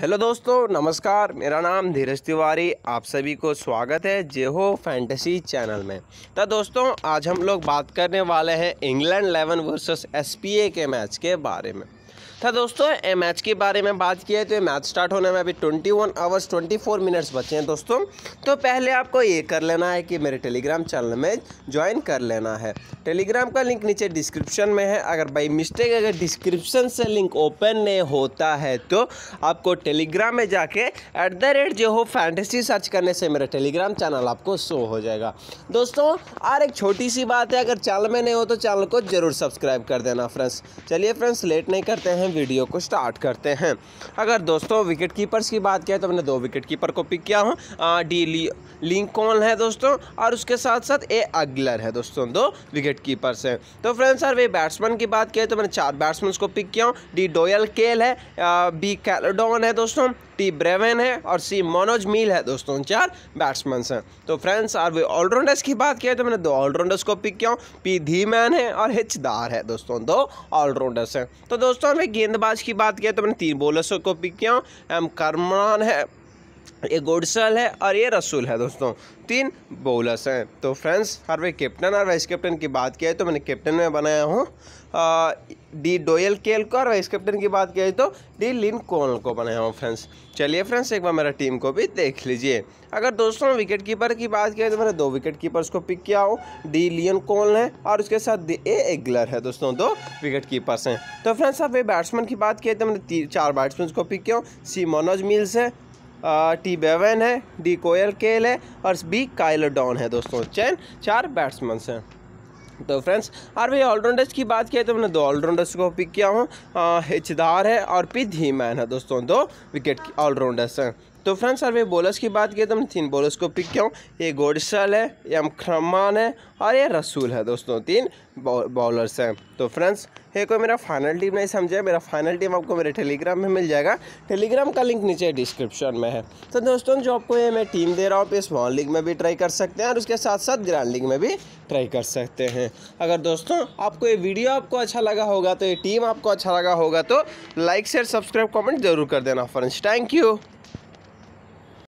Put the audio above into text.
hello दोस्तों नमस्कार मेरा नाम धीरज तिवारी आप सभी को स्वागत है जेहो फैंटेसी चैनल में तो दोस्तों आज हम लोग बात करने वाले हैं इंग्लैंड 11 वर्सेस एसपीए के मैच के बारे में था दोस्तों मैच के बारे में बात किया तो मैच स्टार्ट होने में अभी 21 वन आवर्स ट्वेंटी मिनट्स बचे हैं दोस्तों तो पहले आपको ये कर लेना है कि मेरे टेलीग्राम चैनल में ज्वाइन कर लेना है टेलीग्राम का लिंक नीचे डिस्क्रिप्शन में है अगर बाई मिस्टेक अगर डिस्क्रिप्शन से लिंक ओपन नहीं होता है तो आपको टेलीग्राम में जाके एट द रेट जो हो फैंटेसी सर्च करने से मेरा टेलीग्राम चैनल आपको शो हो जाएगा दोस्तों और एक छोटी सी बात है अगर चैनल में नहीं हो तो चैनल को ज़रूर सब्सक्राइब कर देना फ्रेंड्स चलिए फ्रेंड्स लेट नहीं करते हैं वीडियो को स्टार्ट करते हैं अगर दोस्तों विकेट कीपर्स की बात किया तो मैंने दो विकेट कीपर को पिक किया हूँ डी ली लिंक है दोस्तों और उसके साथ साथ ए अगलर है दोस्तों दो विकेट कीपर्स हैं तो फ्रेंड्स सर वे बैट्समैन की बात किया तो मैंने चार बैट्समैन को पिक किया हूँ डी डोयल केल है बी कैलोडोन है दोस्तों टी ब्रेवन है और सी मनोज मील है दोस्तों चार बैट्समैन हैं तो फ्रेंड्स और वे ऑलराउंडर्स की बात किया तो मैंने दो ऑलराउंडर्स को पिक किया पी धीमैन है और हिच दार है दोस्तों दो ऑलराउंडर्स हैं तो दोस्तों हमें गेंदबाज की बात किया तो मैंने तीन बॉलर्स को पिक किया एम करमान है ये गोडसल है और ये रसूल है दोस्तों तीन बॉलर्स हैं तो फ्रेंड्स हर वे कैप्टन और वाइस कैप्टन की बात किया है तो मैंने कैप्टन में बनाया हूँ डी डोयल केल को और वाइस कैप्टन की बात किया है तो डी लिन कोल को बनाया हूँ फ्रेंड्स चलिए फ्रेंड्स एक बार मेरा टीम को भी देख लीजिए अगर दोस्तों विकेट कीपर की बात किया तो मैंने दो विकेट कीपर्स को पिक किया हूँ डी लियन कोल है और उसके साथ ए एगलर है दोस्तों दो विकेट कीपर्स हैं तो फ्रेंड्स आप वे बैट्समैन की बात किया तो मैंने चार बैट्समैन को पिक किया हूँ सी मनोज मिल्स है टी बेवन है डी कोयल केल है और बी डॉन है दोस्तों चैन चार बैट्समैन हैं तो फ्रेंड्स और भाई ऑलराउंडर्स की बात की तो मैंने दो ऑलराउंडर्स को पिक किया हूँ हिचदार है और पी धीमैन है दोस्तों दो विकेट ऑलराउंडर्स हैं तो फ्रेंड्स अगर वे बॉलर्स की बात की तो मैं तीन बॉलर्स को पिक किया ये गोडसल है ये अमखरमान है और ये रसूल है दोस्तों तीन बॉलर्स हैं तो फ्रेंड्स ये कोई मेरा फाइनल टीम नहीं समझे मेरा फाइनल टीम आपको मेरे टेलीग्राम में मिल जाएगा टेलीग्राम का लिंक नीचे डिस्क्रिप्शन में है तो दोस्तों जो आपको ये मैं टीम दे रहा हूँ आप स्मॉल लीग में भी ट्राई कर सकते हैं और उसके साथ साथ ग्रैंड लीग में भी ट्राई कर सकते हैं अगर दोस्तों आपको ये वीडियो आपको अच्छा लगा होगा तो ये टीम आपको अच्छा लगा होगा तो लाइक शेयर सब्सक्राइब कॉमेंट जरूर कर देना फ्रेंड्स थैंक यू